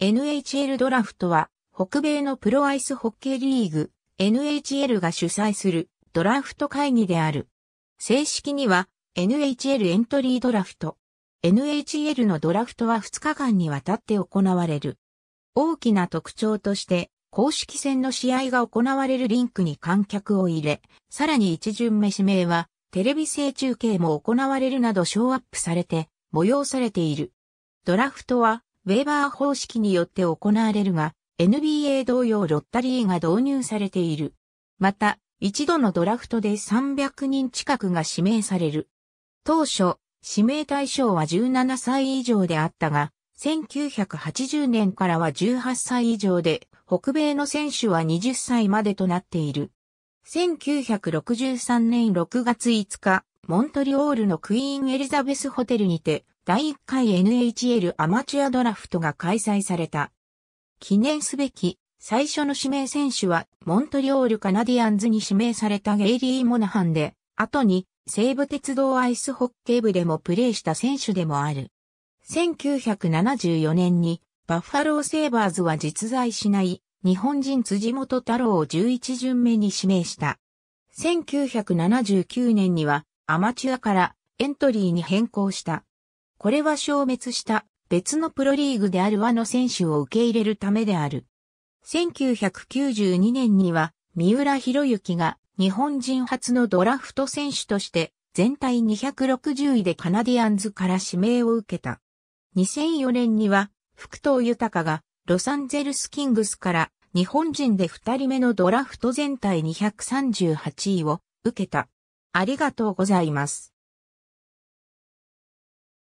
NHL ドラフトは、北米のプロアイスホッケーリーグ、NHL が主催するドラフト会議である。正式には、NHL エントリードラフト。NHL のドラフトは2日間にわたって行われる。大きな特徴として、公式戦の試合が行われるリンクに観客を入れ、さらに一巡目指名は、テレビ制中継も行われるなどショーアップされて、催されている。ドラフトは、ウェーバー方式によって行われるが、NBA 同様ロッタリーが導入されている。また、一度のドラフトで300人近くが指名される。当初、指名対象は17歳以上であったが、1980年からは18歳以上で、北米の選手は20歳までとなっている。1963年6月5日、モントリオールのクイーンエリザベスホテルにて、第1回 NHL アマチュアドラフトが開催された。記念すべき最初の指名選手はモントリオールカナディアンズに指名されたゲイリー・モナハンで、後に西武鉄道アイスホッケー部でもプレーした選手でもある。1974年にバッファローセーバーズは実在しない日本人辻元太郎を11巡目に指名した。1979年にはアマチュアからエントリーに変更した。これは消滅した別のプロリーグである和の選手を受け入れるためである。1992年には三浦博之が日本人初のドラフト選手として全体260位でカナディアンズから指名を受けた。2004年には福藤豊がロサンゼルスキングスから日本人で2人目のドラフト全体238位を受けた。ありがとうございます。